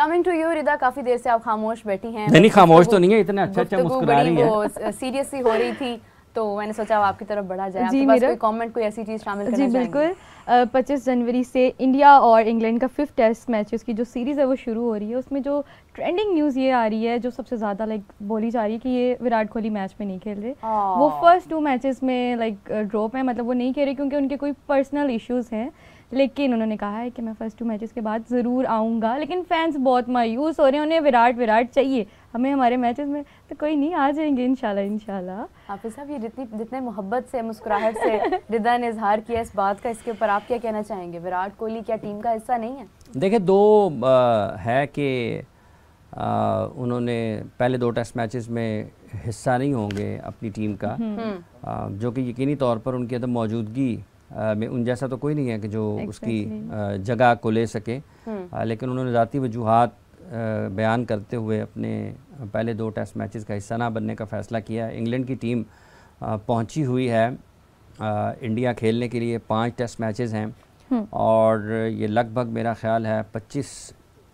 Coming to you रिदा काफी देर से आप खामोश बैठी हैं नहीं खामोश तो नहीं है इतना अच्छा अच्छा मुस्कुरा रही है सीरियसली हो रही थी तो मैंने सोचा आप आपकी तरफ बढ़ा जाए जी मेरा कोई कमेंट कोई ऐसी चीज़ शामिल जी बिल्कुल पच्चीस जनवरी से इंडिया और इंग्लैंड का फिफ्थ टेस्ट मैच उसकी जो सीरीज़ है वो शुरू हो रही है उसमें जो ट्रेंडिंग न्यूज़ ये आ रही है जो सबसे ज़्यादा लाइक बोली जा रही है कि ये विराट कोहली मैच में नहीं खेल रहे वो फर्स्ट टू मैचेस में लाइक ड्रॉप है मतलब वो नहीं खेल रहे क्योंकि उनके कोई पर्सनल इश्यूज़ हैं लेकिन उन्होंने कहा है कि मैं फ़र्स्ट टू मैचेस के बाद ज़रूर आऊँगा लेकिन फैंस बहुत मायूस हो रहे हैं उन्हें विराट विराट चाहिए हमें हमारे मैचेस में तो कोई नहीं आ जाएंगे इनशाला इनशाला हाफिज साहब ये जितनी जितने मोहब्बत से मुस्कुराहट से रिदा ने इजहार किया इस बात का इसके ऊपर आप क्या कहना चाहेंगे विराट कोहली क्या टीम का हिस्सा नहीं है देखिए दो आ, है कि उन्होंने पहले दो टेस्ट मैचेस में हिस्सा नहीं होंगे अपनी टीम का आ, हम्म। जो कि यकीनी तौर पर उनकी अदम मौजूदगी में उन जैसा तो कोई नहीं है कि जो exactly. उसकी जगह को ले सके हम्म। लेकिन उन्होंने ज़ाती वजूहत बयान करते हुए अपने पहले दो टेस्ट मैचेस का हिस्सा ना बनने का फ़ैसला किया इंग्लैंड की टीम पहुंची हुई है इंडिया खेलने के लिए पांच टेस्ट मैचेस हैं हम्म। और ये लगभग मेरा ख्याल है 25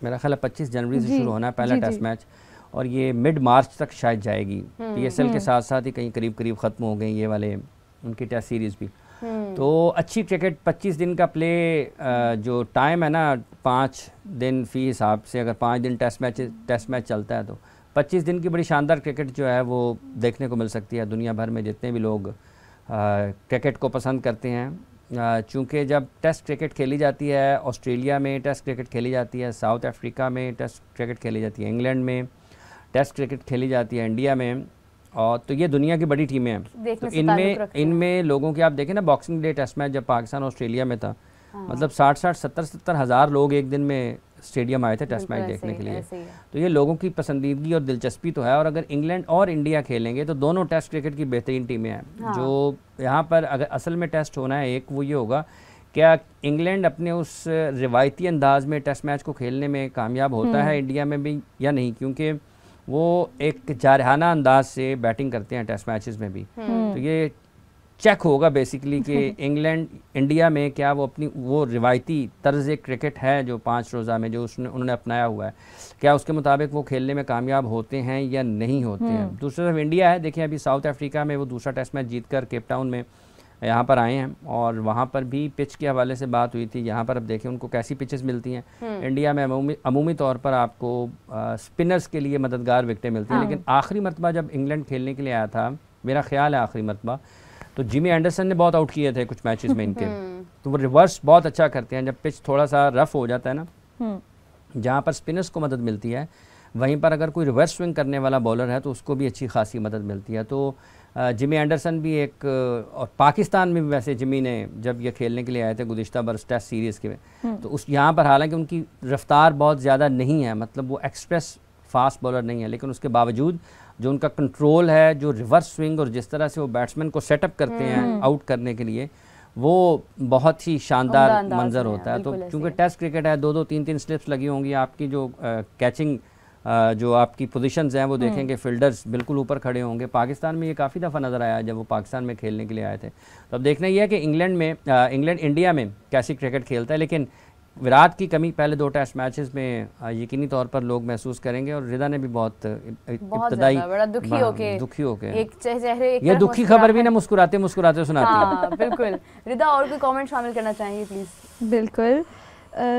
मेरा ख्याल है पच्चीस जनवरी से शुरू होना है पहला टेस्ट मैच और ये मिड मार्च तक शायद जाएगी हम्म, पी के साथ साथ ही कहीं करीब करीब ख़त्म हो गई ये वाले उनकी टेस्ट सीरीज़ भी हम्म। तो अच्छी क्रिकेट 25 दिन का प्ले जो टाइम है ना पाँच दिन फी हिसाब से अगर पाँच दिन टेस्ट मैच टेस्ट मैच चलता है तो 25 दिन की बड़ी शानदार क्रिकेट जो है वो देखने को मिल सकती है दुनिया भर में जितने भी लोग क्रिकेट को पसंद करते हैं चूँकि जब टेस्ट क्रिकेट खेली जाती है ऑस्ट्रेलिया में टेस्ट क्रिकेट खेली जाती है साउथ अफ्रीका में टेस्ट क्रिकेट खेली जाती है इंग्लैंड में टेस्ट क्रिकेट खेली जाती है इंडिया में और तो ये दुनिया की बड़ी टीमें हैं तो इनमें इनमें लोगों की आप देखें ना बॉक्सिंग डे टेस्ट मैच जब पाकिस्तान ऑस्ट्रेलिया में था हाँ। मतलब साठ साठ सत्तर सत्तर हज़ार लोग एक दिन में स्टेडियम आए थे टेस्ट मैच देखने के लिए तो ये लोगों की पसंदीदगी और दिलचस्पी तो है और अगर इंग्लैंड और इंडिया खेलेंगे तो दोनों टेस्ट क्रिकेट की बेहतरीन टीमें हैं हाँ। जो यहाँ पर अगर असल में टेस्ट होना है एक वो ये होगा क्या इंग्लैंड अपने उस रिवायती अंदाज में टेस्ट मैच को खेलने में कामयाब होता हम्म। है इंडिया में भी या नहीं क्योंकि वो एक जारहाना अंदाज से बैटिंग करते हैं टेस्ट मैचेस में भी हम्म। तो ये चेक होगा बेसिकली कि इंग्लैंड इंडिया में क्या वो अपनी वो रिवायती तर्ज क्रिकेट है जो पाँच रोज़ा में जो उसने उन्होंने अपनाया हुआ है क्या उसके मुताबिक वो खेलने में कामयाब होते हैं या नहीं होते हैं हम्म। दूसरी तरफ इंडिया है देखिए अभी साउथ अफ्रीका में वो दूसरा टेस्ट मैच जीत कर केपटाउन में यहाँ पर आए हैं और वहाँ पर भी पिच के हवाले से बात हुई थी यहाँ पर अब देखें उनको कैसी पिचेस मिलती हैं इंडिया हम्म। में अमूमी तौर पर आपको आ, स्पिनर्स के लिए मददगार विकटें मिलती हैं हाँ। लेकिन आखिरी मरतबा जब इंग्लैंड खेलने के लिए आया था मेरा ख्याल है आखिरी मरतबा तो जिमी एंडरसन ने बहुत आउट किए थे कुछ मैचेस में इनके हम्म। तो वो रिवर्स बहुत अच्छा करते हैं जब पिच थोड़ा सा रफ हो जाता है ना हम्म। जहाँ पर स्पिनर्स को मदद मिलती है वहीं पर अगर कोई रिवर्स स्विंग करने वाला बॉलर है तो उसको भी अच्छी खासी मदद मिलती है तो जिमी एंडरसन भी एक और पाकिस्तान में भी वैसे जिमी ने जब ये खेलने के लिए आए थे गुजशत बरस टेस्ट सीरीज़ के हम्म। तो उस यहाँ पर हालांकि उनकी रफ्तार बहुत ज़्यादा नहीं है मतलब वो एक्सप्रेस फास्ट बॉलर नहीं है लेकिन उसके बावजूद जो उनका कंट्रोल है जो रिवर्स स्विंग और जिस तरह से वो बैट्समैन को सेटअप करते हैं हम्म। आउट करने के लिए वो बहुत ही शानदार मंजर होता है तो चूँकि टेस्ट क्रिकेट है दो दो तीन तीन स्लिप्स लगी होंगी आपकी जो कैचिंग uh, जो आपकी पोजीशंस हैं वो देखेंगे फील्डर्स हम्म। बिल्कुल ऊपर खड़े होंगे पाकिस्तान में ये काफ़ी दफ़ा नज़र आया जब वो पाकिस्तान में खेलने के लिए आए थे तो अब देखना यह है कि इंग्लैंड में इंग्लैंड इंडिया में कैसी क्रिकेट खेलता है लेकिन विराट की कमी पहले दो टेस्ट मैचेस में यकीनी तौर पर लोग महसूस करेंगे और रिदा ने भी बहुत इब्तदाई दुखी हाँ, के दुखी के एक चेहरे एक ये दुखी खबर भी ना मुस्कुराते मुस्कुराते सुनाती हाँ, बिल्कुल रिदा और कोई कमेंट शामिल करना चाहेंगे प्लीज बिल्कुल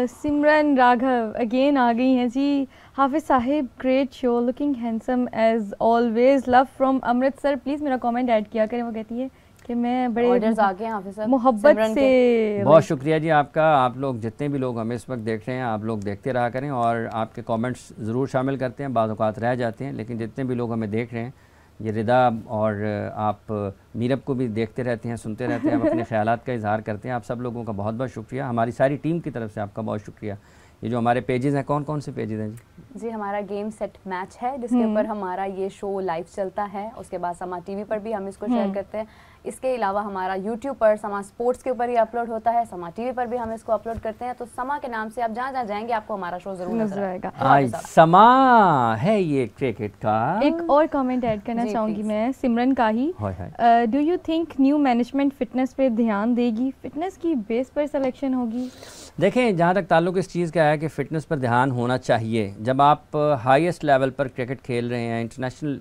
सिमरन राघव अगेन आ गई हैं जी Hafiz Sahib great show looking handsome as always love from Amritsar please मेरा कमेंट ऐड किया करें वो कहती है कि मैं बड़े हाफिज मोहब्बत से बहुत शुक्रिया जी आपका आप लोग जितने भी लोग हमें इस वक्त देख रहे हैं आप लोग देखते रहा करें और आपके कमेंट्स ज़रूर शामिल करते हैं बाज़ात रह जाते हैं लेकिन जितने भी लोग हमें देख रहे हैं ये रिदा और आप मीरब को भी देखते रहते हैं सुनते रहते हैं आप अपने ख्याल का इजहार करते हैं आप सब लोगों का बहुत बहुत शुक्रिया हमारी सारी टीम की तरफ से आपका बहुत शुक्रिया ये जो हमारे पेजेस हैं कौन कौन से पेजेस हैं जी जी हमारा गेम सेट मैच है जिसके हम्म। ऊपर हमारा ये शो लाइव चलता है उसके बाद समा टीवी पर भी हम इसको शेयर हम्म। करते हैं इसके अलावा हमारा यूट्यूब पर समा स्पोर्ट्स के ऊपर ही अपलोड होता है समा टीवी पर भी हम इसको अपलोड करते हैं तो समा के नाम से आप जहाँ जहाँ जाएंगे आपको हमारा शो जरूर नजर आएगा समा है ये क्रिकेट का एक और कमेंट ऐड करना चाहूंगी मैं सिमरन का ही do you think new management fitness पे ध्यान देगी फिटनेस की बेस पर सिलेक्शन होगी देखें जहाँ तक ताल्लुक इस चीज़ का है कि फ़िटनेस पर ध्यान होना चाहिए जब आप हाईएस्ट लेवल पर क्रिकेट खेल रहे हैं इंटरनेशनल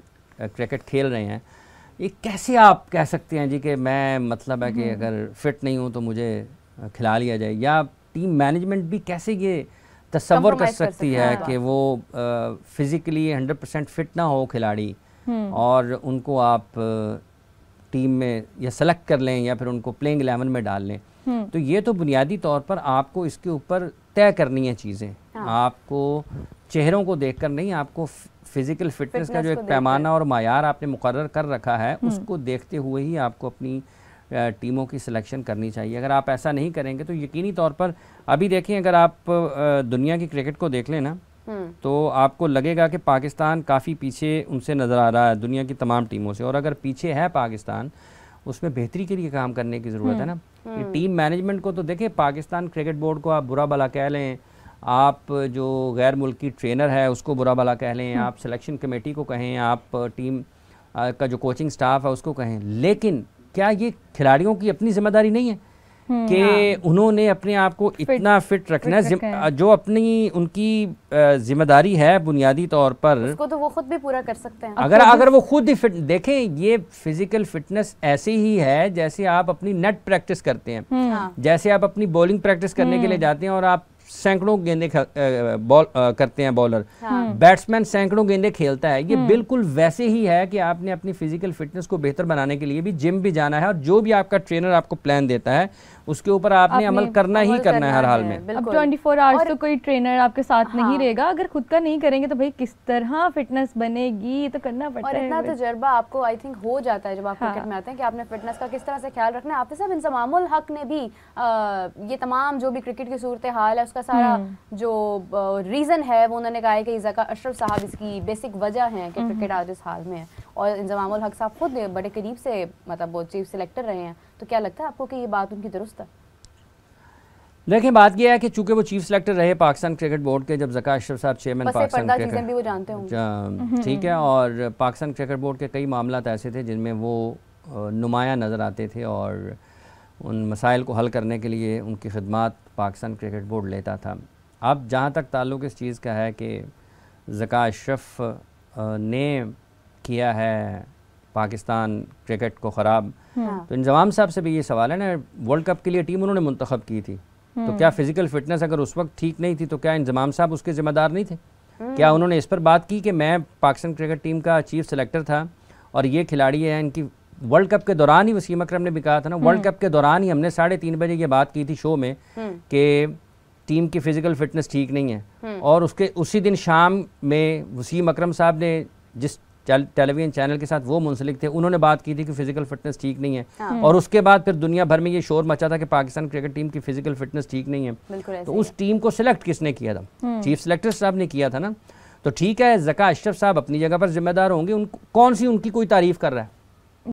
क्रिकेट खेल रहे हैं ये कैसे आप कह सकते हैं जी कि मैं मतलब है कि हम्म। अगर फिट नहीं हूँ तो मुझे खिला लिया जाए या टीम मैनेजमेंट भी कैसे ये तस्वर कर सकती है कि वो फिज़िकली हंड्रेड परसेंट फिट ना हो खिलाड़ी हम्म। और उनको आप टीम में या सेलेक्ट कर लें या फिर उनको प्लेइंग एलेवन में डाल लें हम्म। तो ये तो बुनियादी तौर पर आपको इसके ऊपर तय करनी है चीज़ें हाँ। आपको चेहरों को देखकर नहीं आपको फिजिकल फिटनेस का जो एक पैमाना और मैार आपने मुकर कर रखा है हम्म। उसको देखते हुए ही आपको अपनी टीमों की सिलेक्शन करनी चाहिए अगर आप ऐसा नहीं करेंगे तो यकीनी तौर पर अभी देखें अगर आप दुनिया की क्रिकेट को देख लें ना हम्म। तो आपको लगेगा कि पाकिस्तान काफ़ी पीछे उनसे नज़र आ रहा है दुनिया की तमाम टीमों से और अगर पीछे है पाकिस्तान उसमें बेहतरी के लिए काम करने की ज़रूरत है हम्म। ना टीम मैनेजमेंट को तो देखें पाकिस्तान क्रिकेट बोर्ड को आप बुरा भला कह लें आप जो गैर मुल्की ट्रेनर है उसको बुरा भला कह लें हम्म। आप सिलेक्शन कमेटी को कहें आप टीम का जो कोचिंग स्टाफ है उसको कहें लेकिन क्या ये खिलाड़ियों की अपनी जिम्मेदारी नहीं है हम्म, कि हाँ। उन्होंने अपने आप को इतना फिट रखना फिट है जो अपनी उनकी जिम्मेदारी है बुनियादी तौर पर उसको तो वो खुद भी पूरा कर सकते हैं अगर अगर वो खुद ही फिट देखें ये फिजिकल फिटनेस ऐसे ही है जैसे आप अपनी नेट प्रैक्टिस करते हैं हम्म। हाँ। जैसे आप अपनी बॉलिंग प्रैक्टिस करने के लिए जाते हैं और आप सैकड़ों गेंदे बॉल करते हैं बॉलर हाँ। हम्म। बैट्समैन सैकड़ों गेंदे खेलता है ये हम्म। बिल्कुल वैसे ही है कि आपने अपनी फिजिकल फिटनेस को बेहतर बनाने के लिए भी जिम भी जाना है और जो भी आपका ट्रेनर आपको प्लान देता है उसके ऊपर आपने आपने अमल करना ही करना, करना है हर हाल में अब 24 आवर्स तो कोई ट्रेनर आपके साथ हाँ। नहीं रहेगा अगर खुद का नहीं करेंगे तो भाई किस तरह फिटनेस बनेगी तो करना पड़ता और इतना तजर्बा तो आपको आई थिंक हो जाता है जब आप क्रिकेट हाँ। में आते हैं कि आपने फिटनेस का किस तरह से ख्याल रखना है आपके सब इंजमामुल हक ने भी ये तमाम जो भी क्रिकेट की सूरत हाल है उसका सारा हम्म। जो रीज़न है वो उन्होंने कहा है कि इजाका अशरफ साहब इसकी बेसिक वजह है कि क्रिकेट हम्म। आज इस हाल में है और इंजमाम हक साहब खुद बड़े करीब से मतलब वो चीफ सेलेक्टर रहे हैं तो क्या लगता है आपको कि ये बात उनकी दुरुस्त है देखिए बात यह है कि चूंकि वो चीफ सेलेक्टर रहे पाकिस्तान क्रिकेट बोर्ड के जब जका अशरफ साहब चेयरमैन पाकिस्तान क्रिकेट भी वो जानते होंगे हम्म। ठीक है और पाकिस्तान क्रिकेट बोर्ड के कई मामला ऐसे थे जिनमें वो नुमाया नज़र आते थे और उन मसाइल को हल करने के लिए उनकी खदमात पाकिस्तान क्रिकेट बोर्ड लेता था अब जहाँ तक ताल्लुक़ इस चीज़ का है कि जका अशरफ ने किया है पाकिस्तान क्रिकेट को ख़राब हाँ। तो इंजाम साहब से भी ये सवाल है ना वर्ल्ड कप के लिए टीम उन्होंने मंतखब की थी तो क्या हम्म। फ़िज़िकल फिटनेस अगर उस वक्त ठीक नहीं थी तो क्या इंजमाम साहब उसके ज़िम्मेदार नहीं थे हम्म। क्या उन्होंने इस पर बात की कि मैं पाकिस्तान क्रिकेट टीम का चीफ सेलेक्टर था और ये खिलाड़ी हैं इनकी वर्ल्ड कप के दौरान ही वसीम अक्रम ने भी कहा था ना वर्ल्ड हम्म। कप के दौरान ही हमने साढ़े तीन बजे ये बात की थी शो में हम्म। कि टीम की फिजिकल फिटनेस ठीक नहीं है हम्म। और उसके उसी दिन शाम में वसीम अक्रम साहब ने जिस टेलीविजन चैनल के साथ वो मुंसलिक थे उन्होंने बात की थी कि फिजिकल फिटनेस ठीक नहीं है हाँ। और उसके बाद फिर दुनिया भर में ये शोर मचा था कि पाकिस्तान क्रिकेट टीम की फिजिकल फिटनेस ठीक नहीं है तो उस टीम को सिलेक्ट किसने किया था चीफ सेलेक्टर साहब ने किया था ना तो ठीक है जका अशरफ साहब अपनी जगह पर जिम्मेदार होंगे उन कौन सी उनकी कोई तारीफ कर रहा है